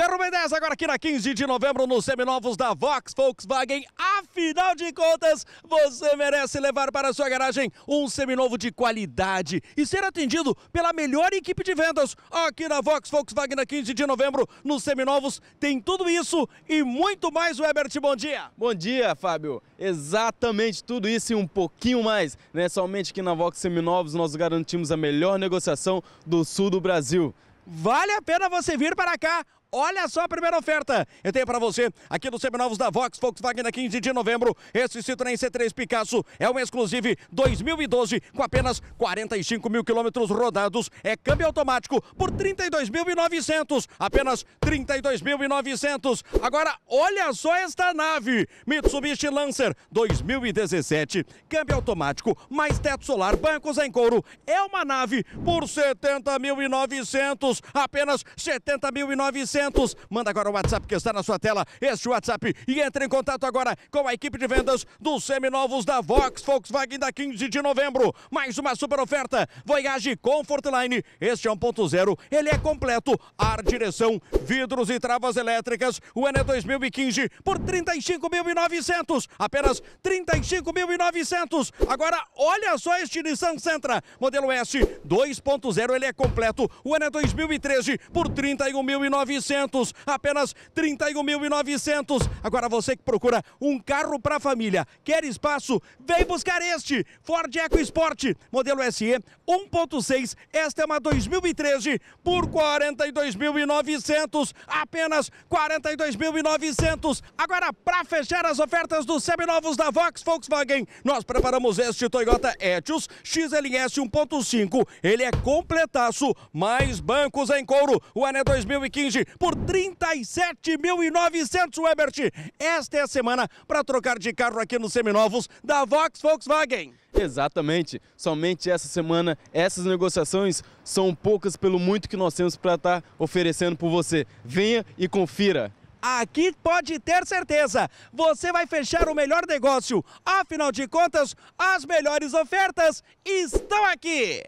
Carro B10 agora aqui na 15 de novembro nos seminovos da Vox Volkswagen. Afinal de contas, você merece levar para sua garagem um seminovo de qualidade e ser atendido pela melhor equipe de vendas aqui na Vox Volkswagen na 15 de novembro nos seminovos. Tem tudo isso e muito mais, Webert. Bom dia. Bom dia, Fábio. Exatamente tudo isso e um pouquinho mais, né? Somente aqui na Vox Seminovos nós garantimos a melhor negociação do sul do Brasil. Vale a pena você vir para cá. Olha só a primeira oferta. Eu tenho para você aqui dos seminovos da Vox Volkswagen na 15 de novembro. Esse Citroën C3 Picasso é um exclusive 2012 com apenas 45 mil quilômetros rodados. É câmbio automático por 32.900. Apenas 32.900. Agora, olha só esta nave. Mitsubishi Lancer 2017. Câmbio automático, mais teto solar, bancos em couro. É uma nave por 70.900. Apenas 70.900. 900. Manda agora o WhatsApp que está na sua tela, este WhatsApp, e entre em contato agora com a equipe de vendas dos seminovos da Vox Volkswagen da 15 de novembro. Mais uma super oferta, Voyage Comfortline. Este é 1.0, ele é completo, ar, direção, vidros e travas elétricas. O é 2015 por 35.900, apenas 35.900. Agora, olha só este Nissan Sentra, modelo S 2.0, ele é completo. O é 2013 por 31.900. 9.900, apenas 31.900. Agora você que procura um carro para a família, quer espaço, vem buscar este Ford Eco Sport modelo SE 1.6. Esta é uma 2013 por 42.900, apenas 42.900. Agora para fechar as ofertas dos seminovos da Vox Volkswagen, nós preparamos este Toyota Etios XLS 1.5. Ele é completaço, mais bancos em couro. O é 2015 por 37.900, Webert. Esta é a semana para trocar de carro aqui nos seminovos da Vox Volkswagen. Exatamente. Somente essa semana, essas negociações são poucas pelo muito que nós temos para estar tá oferecendo por você. Venha e confira. Aqui pode ter certeza, você vai fechar o melhor negócio. Afinal de contas, as melhores ofertas estão aqui.